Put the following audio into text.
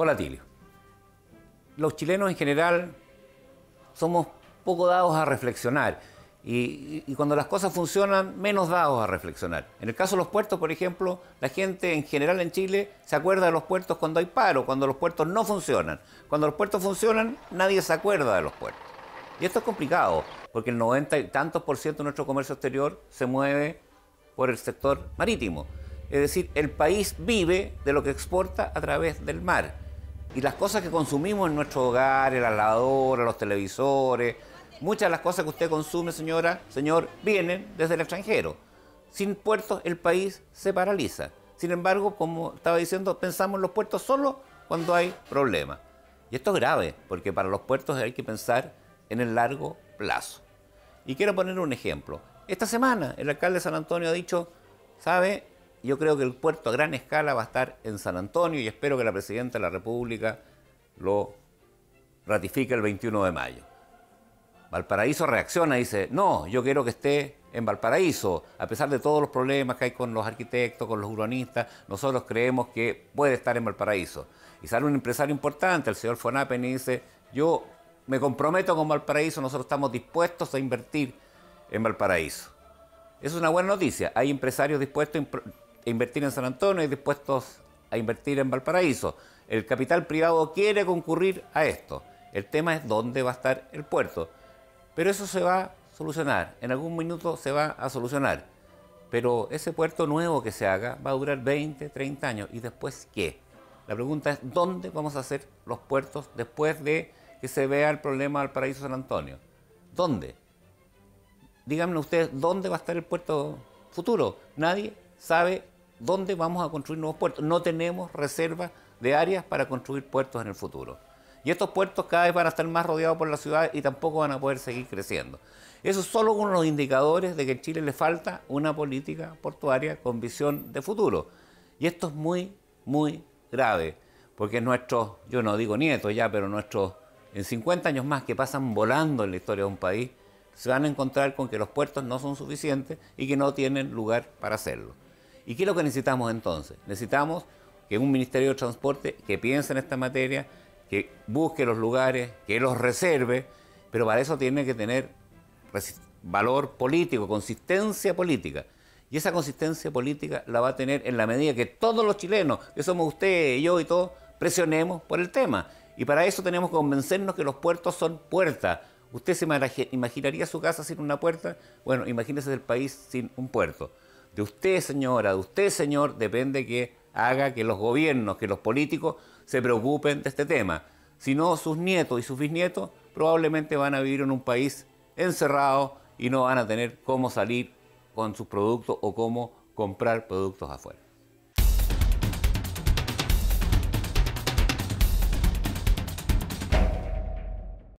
Hola Tilio. Los chilenos en general somos poco dados a reflexionar y, cuando las cosas funcionan, menos dados a reflexionar. En el caso de los puertos, por ejemplo, la gente en general en Chile se acuerda de los puertos cuando hay paro, cuando los puertos no funcionan. Cuando los puertos funcionan, nadie se acuerda de los puertos. Y esto es complicado, porque el 90 y tantos por ciento de nuestro comercio exterior se mueve por el sector marítimo. Es decir, el país vive de lo que exporta a través del mar. Y las cosas que consumimos en nuestro hogar, la lavadora, los televisores, muchas de las cosas que usted consume, señora, señor, vienen desde el extranjero. Sin puertos el país se paraliza. Sin embargo, como estaba diciendo, pensamos en los puertos solo cuando hay problemas. Y esto es grave, porque para los puertos hay que pensar en el largo plazo. Y quiero poner un ejemplo. Esta semana el alcalde de San Antonio ha dicho, sabe, yo creo que el puerto a gran escala va a estar en San Antonio y espero que la Presidenta de la República lo ratifique el 21 de mayo. Valparaíso reacciona y dice, no, yo quiero que esté en Valparaíso, a pesar de todos los problemas que hay con los arquitectos, con los urbanistas, nosotros creemos que puede estar en Valparaíso. Y sale un empresario importante, el señor Fonapen, y dice, yo me comprometo con Valparaíso, nosotros estamos dispuestos a invertir en Valparaíso. Es una buena noticia, hay empresarios dispuestos a invertir en San Antonio y dispuestos a invertir en Valparaíso. El capital privado quiere concurrir a esto. El tema es dónde va a estar el puerto. Pero eso se va a solucionar. En algún minuto se va a solucionar. Pero ese puerto nuevo que se haga va a durar 20, 30 años. ¿Y después qué? La pregunta es dónde vamos a hacer los puertos después de que se vea el problema del paraíso San Antonio. ¿Dónde? Díganme ustedes dónde va a estar el puerto futuro. Nadie sabe dónde vamos a construir nuevos puertos. No tenemos reservas de áreas para construir puertos en el futuro. Y estos puertos cada vez van a estar más rodeados por la ciudad y tampoco van a poder seguir creciendo. Eso es solo uno de los indicadores de que en Chile le falta una política portuaria con visión de futuro. Y esto es muy, muy grave, porque nuestros, yo no digo nietos ya, pero nuestros, en 50 años más que pasan volando en la historia de un país, se van a encontrar con que los puertos no son suficientes y que no tienen lugar para hacerlo. ¿Y qué es lo que necesitamos entonces? Necesitamos que un Ministerio de Transporte que piense en esta materia, que busque los lugares, que los reserve, pero para eso tiene que tener valor político, consistencia política. Y esa consistencia política la va a tener en la medida que todos los chilenos, que somos usted, yo y todos, presionemos por el tema. Y para eso tenemos que convencernos que los puertos son puertas. ¿Usted se imaginaría su casa sin una puerta? Bueno, imagínese el país sin un puerto de usted señora, de usted señor, depende que haga que los gobiernos, que los políticos se preocupen de este tema. Si no, sus nietos y sus bisnietos probablemente van a vivir en un país encerrado y no van a tener cómo salir con sus productos o cómo comprar productos afuera.